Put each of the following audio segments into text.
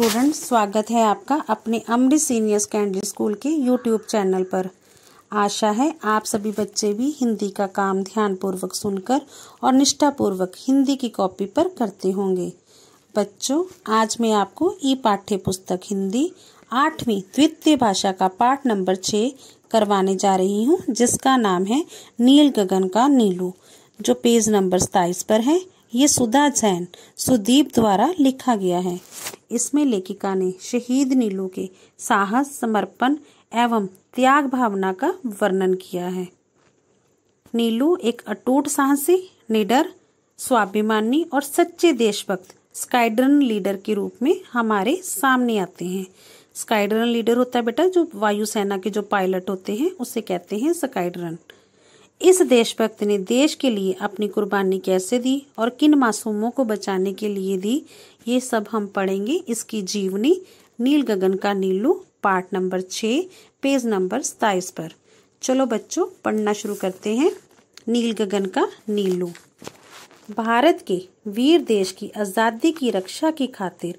student स्वागत है आपका अपने अमृत सीनियर सेकेंडरी स्कूल के यूट्यूब चैनल पर आशा है आप सभी बच्चे भी हिंदी का काम ध्यानपूर्वक सुनकर और निष्ठापूर्वक हिंदी की कॉपी पर करते होंगे बच्चों आज मैं आपको ई पाठ्य पुस्तक हिंदी आठवीं द्वितीय भाषा का पाठ नंबर छ करवाने जा रही हूँ जिसका नाम है नील गगन का नीलू जो पेज नंबर सताइस पर है ये सुधा जैन सुदीप द्वारा लिखा गया है इसमें लेखिका ने शहीद नीलू के साहस समर्पण एवं त्याग भावना का वर्णन किया है नीलू एक अटूट साहसी निडर स्वाभिमानी और सच्चे देशभक्त स्काइड्रन लीडर के रूप में हमारे सामने आते हैं स्काइड्रन लीडर होता है बेटा जो वायुसेना के जो पायलट होते हैं उसे कहते हैं स्काइड्रन इस देशभक्त ने देश के लिए अपनी कुर्बानी कैसे दी और किन मासूमों को बचाने के लिए दी ये सब हम पढ़ेंगे इसकी जीवनी नील गगन का नीलू पार्ट नंबर छ पेज नंबर सताइस पर चलो बच्चों पढ़ना शुरू करते हैं नील गगन का नीलू भारत के वीर देश की आज़ादी की रक्षा की खातिर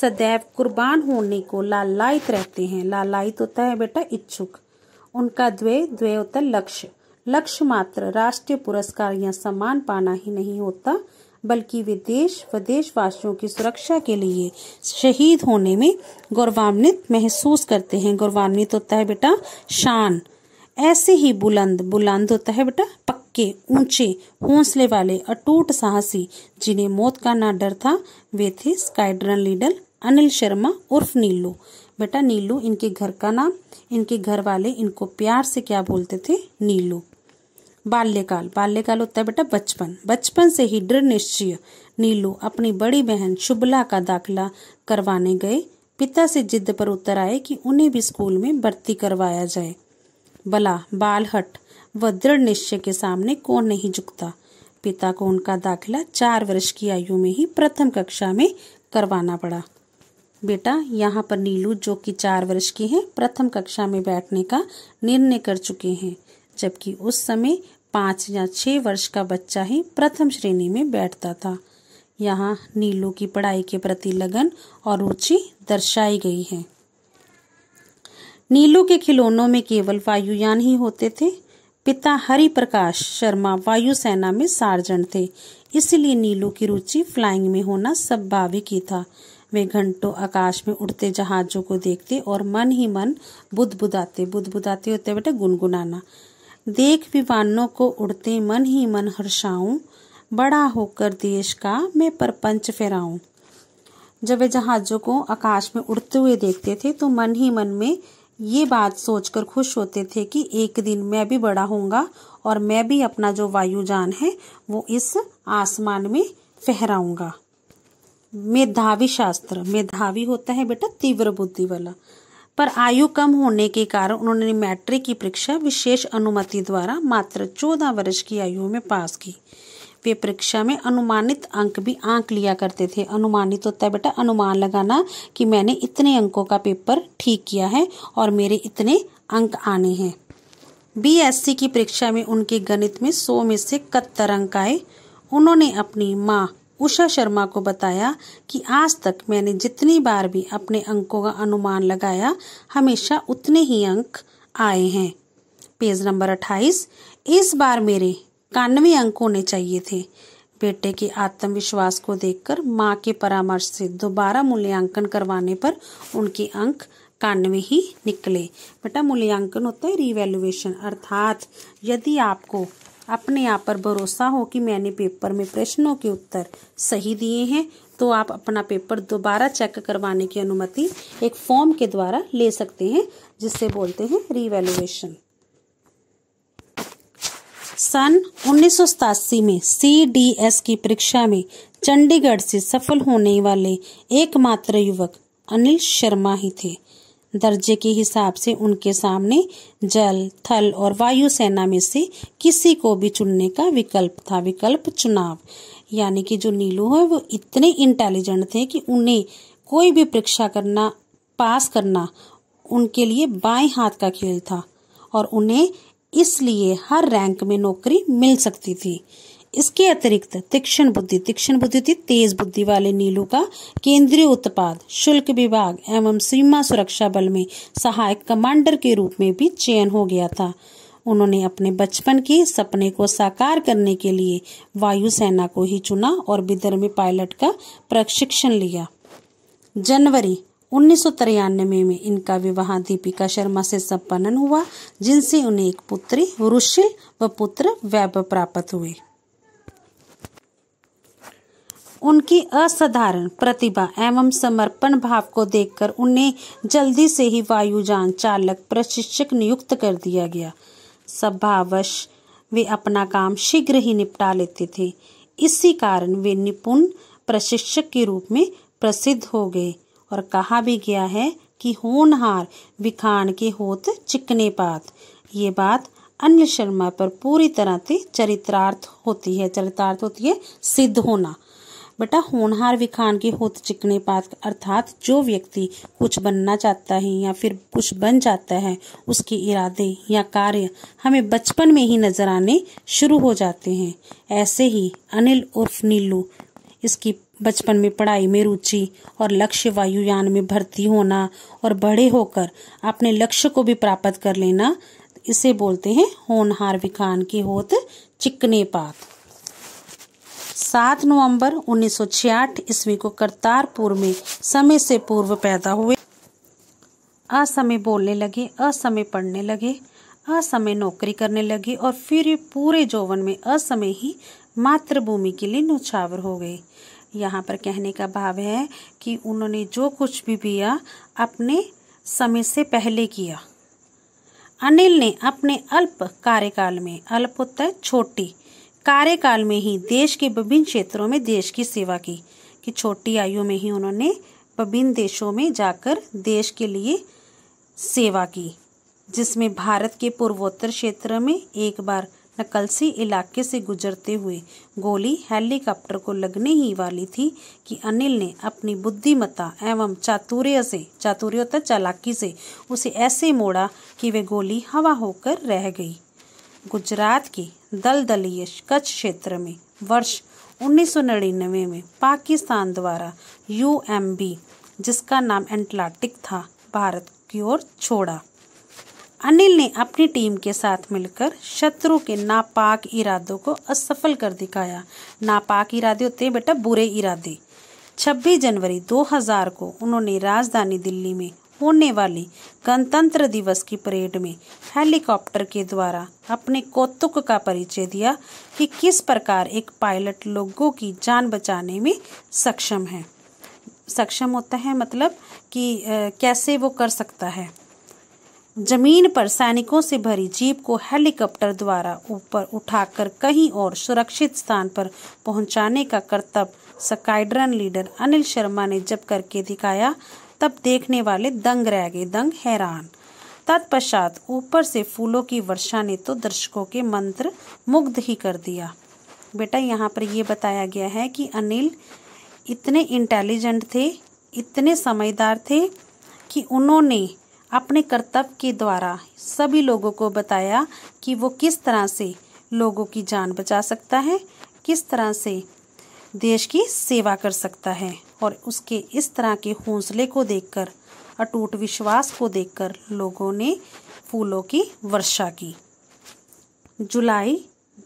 सदैव कुर्बान होने को लालायित रहते हैं लालायित होता है बेटा इच्छुक उनका द्वे द्वे होता लक्ष्य लक्ष्य मात्र राष्ट्रीय पुरस्कार या सम्मान पाना ही नहीं होता बल्कि वे देश व देशवासियों की सुरक्षा के लिए शहीद होने में गौरवान्वित महसूस करते हैं गौरवान्वित तो होता है बेटा शान ऐसे ही बुलंद बुलंद तो होता है बेटा पक्के ऊंचे हौसले वाले अटूट साहसी जिन्हें मौत का ना डर था वे थे स्काइड्रन लीडर अनिल शर्मा उर्फ नीलू बेटा नीलू इनके घर का नाम इनके घर वाले इनको प्यार से क्या बोलते थे नीलू बाल्यकाल बाल्यकाल होता है बेटा बचपन बचपन से ही दृढ़ निश्चय नीलू अपनी बड़ी बहन शुभला का दाखिला करवाने गए पिता से जिद पर उतर आए कि उन्हें भी स्कूल में भर्ती करवाया जाए बला बालहट व दृढ़ निश्चय के सामने कौन नहीं झुकता पिता को उनका दाखिला चार वर्ष की आयु में ही प्रथम कक्षा में करवाना पड़ा बेटा यहाँ पर नीलू जो कि चार वर्ष की है प्रथम कक्षा में बैठने का निर्णय कर चुके हैं जबकि उस समय पाँच या छः वर्ष का बच्चा ही प्रथम श्रेणी में बैठता था यहाँ नीलू की पढ़ाई के प्रति लगन और रुचि दर्शाई गई है नीलू के खिलौनों में केवल वायुयान ही होते थे पिता हरि प्रकाश शर्मा वायुसेना में सार्जन थे इसलिए नीलू की रुचि फ्लाइंग में होना स्वाभाविक ही था वे घंटों आकाश में उड़ते जहाजों को देखते और मन ही मन बुदबुदाते बुदाते होते बेटे गुनगुनाना देख विमानों को उड़ते मन ही मन हर्षाऊं बड़ा होकर देश का मैं परपंच फेराऊं जब वे जहाजों को आकाश में उड़ते हुए देखते थे तो मन ही मन में ये बात सोचकर खुश होते थे कि एक दिन मैं भी बड़ा होऊंगा और मैं भी अपना जो वायुजान है वो इस आसमान में फहराऊंगा मेधावी शास्त्र मेधावी होता है बेटा तीव्र बुद्धि वाला पर आयु कम होने के कारण उन्होंने मैट्रिक की परीक्षा विशेष अनुमति द्वारा मात्र चौदह वर्ष की आयु में पास की वे परीक्षा में अनुमानित अंक भी आंक लिया करते थे अनुमानित होता है बेटा अनुमान लगाना कि मैंने इतने अंकों का पेपर ठीक किया है और मेरे इतने अंक आने हैं बीएससी की परीक्षा में उनके गणित में सौ में से इकहत्तर अंक आए उन्होंने अपनी माँ उषा शर्मा को बताया कि आज तक मैंने जितनी बार भी अपने अंकों का अनुमान लगाया हमेशा उतने ही अंक आए हैं पेज नंबर 28 इस बार मेरे कानवे अंक होने चाहिए थे बेटे के आत्मविश्वास को देखकर माँ के परामर्श से दोबारा मूल्यांकन करवाने पर उनके अंक कानवे ही निकले बेटा मूल्यांकन होता है रिवेल्युएशन अर्थात यदि आपको अपने आप पर भरोसा हो कि मैंने पेपर में प्रश्नों के उत्तर सही दिए हैं तो आप अपना पेपर दोबारा चेक करवाने की अनुमति एक फॉर्म के द्वारा ले सकते हैं जिसे बोलते हैं रिवेल्युएशन सन उन्नीस में सीडीएस की परीक्षा में चंडीगढ़ से सफल होने वाले एकमात्र युवक अनिल शर्मा ही थे दर्जे के हिसाब से उनके सामने जल थल और वायु सेना में से किसी को भी चुनने का विकल्प था विकल्प चुनाव यानी कि जो नीलू है वो इतने इंटेलिजेंट थे कि उन्हें कोई भी परीक्षा करना पास करना उनके लिए बाएं हाथ का खेल था और उन्हें इसलिए हर रैंक में नौकरी मिल सकती थी इसके अतिरिक्त तीक्ष्ण बुद्धि तीक्ष्ण बुद्धि थी तेज बुद्धि वाले नीलू का केंद्रीय उत्पाद शुल्क विभाग एवं सीमा सुरक्षा बल में सहायक कमांडर के रूप में भी चयन हो गया था उन्होंने अपने बचपन के सपने को साकार करने के लिए वायुसेना को ही चुना और बिदर में पायलट का प्रशिक्षण लिया जनवरी उन्नीस में, में इनका विवाह दीपिका शर्मा से संपन्न हुआ जिनसे उन्हें एक पुत्री वृषिल व पुत्र वैभ प्राप्त हुए उनकी असाधारण प्रतिभा एवं समर्पण भाव को देखकर उन्हें जल्दी से ही वायुजान चालक प्रशिक्षक नियुक्त कर दिया गया स्वभावश वे अपना काम शीघ्र ही निपटा लेते थे इसी कारण वे निपुण प्रशिक्षक के रूप में प्रसिद्ध हो गए और कहा भी गया है कि होनहार विखान के होत चिकने पात ये बात अन्य शर्मा पर पूरी तरह से चरित्रार्थ होती है चरित्रार्थ होती है सिद्ध होना बेटा होनहार विखान के होत चिकने पात अर्थात जो व्यक्ति कुछ बनना चाहता है या फिर कुछ बन जाता है उसके इरादे या कार्य हमें बचपन में ही नजर आने शुरू हो जाते हैं ऐसे ही अनिल उर्फ नीलू इसकी बचपन में पढ़ाई में रुचि और लक्ष्य वायुयान में भर्ती होना और बड़े होकर अपने लक्ष्य को भी प्राप्त कर लेना इसे बोलते हैं होनहार विखान के होत चिकने पात सात नवंबर 1966 ईस्वी को करतारपुर में समय से पूर्व पैदा हुए असमय बोलने लगे असमय पढ़ने लगे असमय नौकरी करने लगे और फिर पूरे जौवन में असमय ही मातृभूमि के लिए नुछावर हो गए यहाँ पर कहने का भाव है कि उन्होंने जो कुछ भी किया अपने समय से पहले किया अनिल ने अपने अल्प कार्यकाल में अल्प होता छोटी कार्यकाल में ही देश के विभिन्न क्षेत्रों में देश की सेवा की कि छोटी आयु में ही उन्होंने विभिन्न देशों में जाकर देश के लिए सेवा की जिसमें भारत के पूर्वोत्तर क्षेत्र में एक बार नकलसी इलाके से गुजरते हुए गोली हेलीकॉप्टर को लगने ही वाली थी कि अनिल ने अपनी बुद्धिमत्ता एवं चातुर्य से चातुर्योत्तर चालाकी से उसे ऐसे मोड़ा कि वे गोली हवा होकर रह गई गुजरात के दलदलीय कच्छ क्षेत्र में वर्ष 1999 में पाकिस्तान द्वारा यू जिसका नाम एंटलाटिक था भारत की ओर छोड़ा अनिल ने अपनी टीम के साथ मिलकर शत्रु के नापाक इरादों को असफल कर दिखाया नापाक इरादे होते हैं बेटा बुरे इरादे 26 जनवरी 2000 को उन्होंने राजधानी दिल्ली में होने वाली गणतंत्र दिवस की परेड में हेलीकॉप्टर के द्वारा अपने कौतुक का परिचय दिया कि किस प्रकार एक पायलट लोगों की जान बचाने में सक्षम है सक्षम होता है मतलब कि कैसे वो कर सकता है जमीन पर सैनिकों से भरी जीप को हेलीकॉप्टर द्वारा ऊपर उठाकर कहीं और सुरक्षित स्थान पर पहुंचाने का कर्तव्य स्काइड्रन लीडर अनिल शर्मा ने जब करके दिखाया तब देखने वाले दंग रह गए दंग हैरान तत्पश्चात ऊपर से फूलों की वर्षा ने तो दर्शकों के मंत्र मुग्ध ही कर दिया बेटा यहाँ पर यह बताया गया है कि अनिल इतने इंटेलिजेंट थे इतने समझदार थे कि उन्होंने अपने कर्तव्य के द्वारा सभी लोगों को बताया कि वो किस तरह से लोगों की जान बचा सकता है किस तरह से देश की सेवा कर सकता है और उसके इस तरह के हौसले को देखकर अटूट विश्वास को देखकर लोगों ने फूलों की वर्षा की जुलाई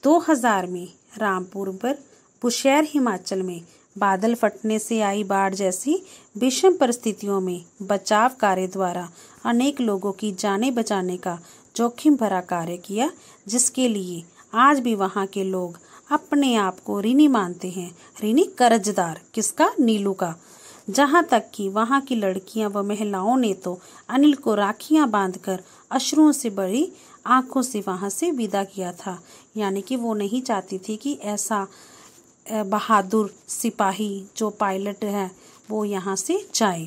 2000 में रामपुर पर बुशहर हिमाचल में बादल फटने से आई बाढ़ जैसी विषम परिस्थितियों में बचाव कार्य द्वारा अनेक लोगों की जाने बचाने का जोखिम भरा कार्य किया जिसके लिए आज भी वहां के लोग अपने आप को ऋणी मानते हैं ऋणी कर्जदार किसका नीलू का जहाँ तक कि वहाँ की लड़कियाँ व महिलाओं ने तो अनिल को राखियाँ बांधकर अश्रुओं से बड़ी आंखों से वहाँ से विदा किया था यानी कि वो नहीं चाहती थी कि ऐसा बहादुर सिपाही जो पायलट है वो यहाँ से जाए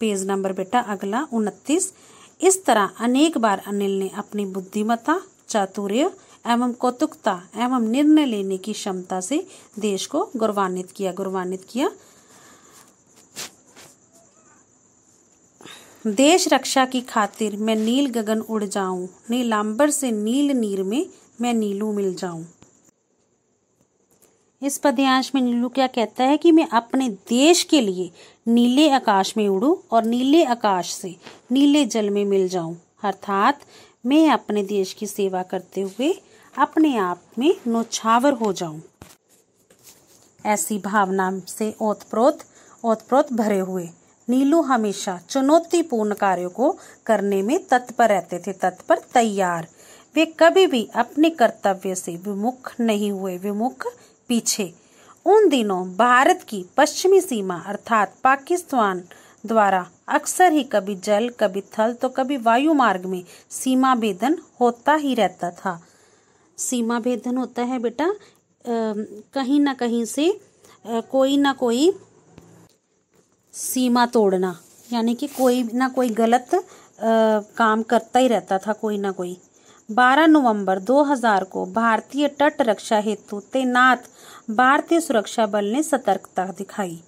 पेज नंबर बेटा अगला उनतीस इस तरह अनेक बार अनिल ने अपनी बुद्धिमत्ता चातुर्य एवं कौतुकता एवं निर्णय लेने की क्षमता से देश को गौरवान्वित किया गौरवान्वित किया देश रक्षा की खातिर मैं नील गगन उड़ जाऊं नीलांबर से नील नीर में मैं नीलू मिल जाऊं इस पद्यांश में नीलू क्या कहता है कि मैं अपने देश के लिए नीले आकाश में उड़ूं और नीले आकाश से नीले जल में मिल जाऊं अर्थात मैं अपने देश की सेवा करते हुए अपने आप में नौछावर हो जाऊं ऐसी भावना से ओतप्रोत ओतप्रोत भरे हुए नीलू हमेशा चुनौतीपूर्ण कार्यों को करने में तत्पर रहते थे तत्पर तैयार वे कभी भी अपने कर्तव्य से विमुख नहीं हुए विमुख पीछे उन दिनों भारत की पश्चिमी सीमा अर्थात पाकिस्तान द्वारा अक्सर ही कभी जल कभी थल तो कभी वायु मार्ग में सीमा भेदन होता ही रहता था सीमा भेदन होता है बेटा कहीं ना कहीं से कोई ना कोई सीमा तोड़ना यानी कि कोई ना कोई गलत आ, काम करता ही रहता था कोई ना कोई 12 नवंबर 2000 को भारतीय तट रक्षा हेतु तैनात भारतीय सुरक्षा बल ने सतर्कता दिखाई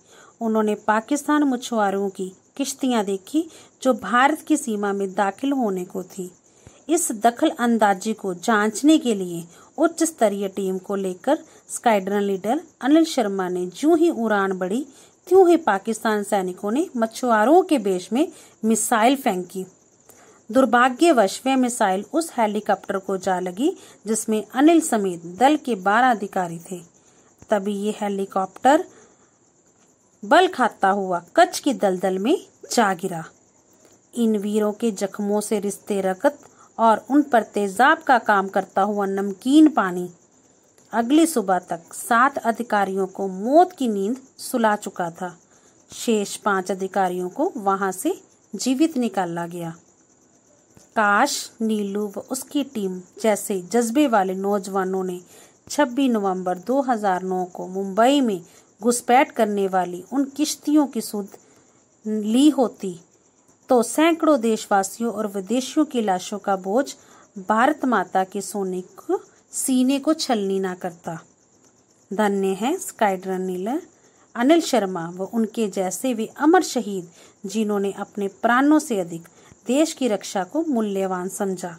उन्होंने पाकिस्तान मछुआरों की किश्तियां देखी जो भारत की सीमा में दाखिल होने को थी इस दखल अंदाजी को जांचने के लिए उच्च स्तरीय टीम को लेकर स्काइड्रन लीडर अनिल शर्मा ने जू ही उड़ान बढ़ी त्यों ही पाकिस्तान सैनिकों ने मछुआरों के बेश में मिसाइल फेंकी दुर्भाग्यवश वह मिसाइल उस हेलीकॉप्टर को जा लगी जिसमें अनिल समेत दल के बारह अधिकारी थे तभी ये हेलीकॉप्टर बल खाता हुआ कच्छ की दलदल में जा गिरा इन वीरों के जख्मों से रिश्ते रगत और उन पर तेजाब का काम करता हुआ नमकीन पानी अगली सुबह तक सात अधिकारियों को मौत की नींद सुला चुका था शेष पांच अधिकारियों को वहां से जीवित निकाला गया काश नीलू व उसकी टीम जैसे जज्बे वाले नौजवानों ने 26 नवंबर 2009 को मुंबई में घुसपैठ करने वाली उन किश्तियों की सुध ली होती तो सैकड़ों देशवासियों और विदेशियों की लाशों का बोझ भारत माता के सोने को सीने को छलनी ना करता धन्य है स्काईड्रन नील अनिल शर्मा व उनके जैसे वे अमर शहीद जिन्होंने अपने प्राणों से अधिक देश की रक्षा को मूल्यवान समझा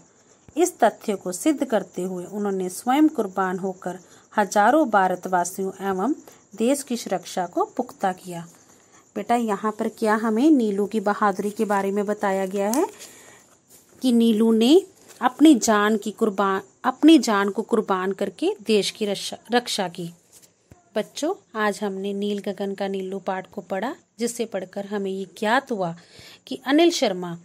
इस तथ्य को सिद्ध करते हुए उन्होंने स्वयं कुर्बान होकर हजारों भारतवासियों एवं देश की सुरक्षा को पुख्ता किया बेटा यहाँ पर क्या हमें नीलू की बहादुरी के बारे में बताया गया है कि नीलू ने अपनी जान की कुर्बान अपनी जान को कुर्बान करके देश की रक्षा रक्षा की बच्चों आज हमने नील गगन का नीलू पाठ को पढ़ा जिसे पढ़कर हमें ये ज्ञात हुआ कि अनिल शर्मा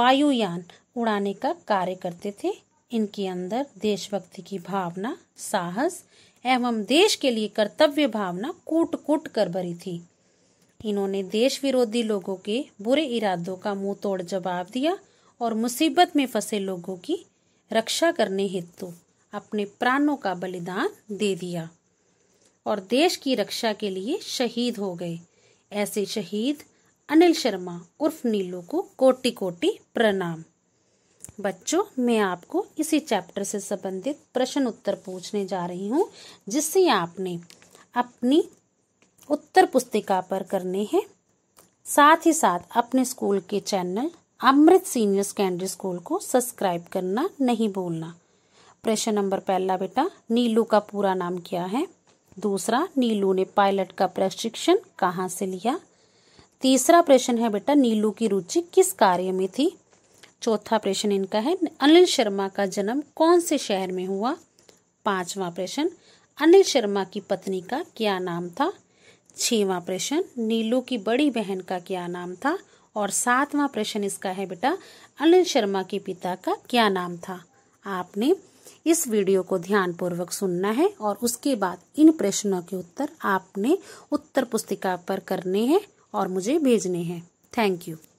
वायुयान उड़ाने का कार्य करते थे इनके अंदर देशभक्ति की भावना साहस एवं देश के लिए कर्तव्य भावना कूट कूट कर भरी थी इन्होंने देश विरोधी लोगों के बुरे इरादों का मुंह तोड़ जवाब दिया और मुसीबत में फंसे लोगों की रक्षा करने हेतु अपने प्राणों का बलिदान दे दिया और देश की रक्षा के लिए शहीद हो गए ऐसे शहीद अनिल शर्मा उर्फ नीलू को कोटि कोटि प्रणाम बच्चों मैं आपको इसी चैप्टर से संबंधित प्रश्न उत्तर पूछने जा रही हूँ जिससे आपने अपनी उत्तर पुस्तिका पर करने हैं साथ ही साथ अपने स्कूल के channel Amrit senior secondary school को सब्सक्राइब करना नहीं भूलना प्रश्न नंबर पहला बेटा नीलू का पूरा नाम क्या है दूसरा नीलू ने पायलट का प्रशिक्षण कहाँ से लिया तीसरा प्रश्न है बेटा नीलू की रुचि किस कार्य में थी चौथा प्रश्न इनका है अनिल शर्मा का जन्म कौन से शहर में हुआ पांचवा प्रश्न अनिल शर्मा की पत्नी का क्या नाम था छवा प्रश्न नीलू की बड़ी बहन का क्या नाम था और सातवां प्रश्न इसका है बेटा अनिल शर्मा के पिता का क्या नाम था आपने इस वीडियो को ध्यानपूर्वक सुनना है और उसके बाद इन प्रश्नों के उत्तर आपने उत्तर पुस्तिका पर करने हैं और मुझे भेजने हैं थैंक यू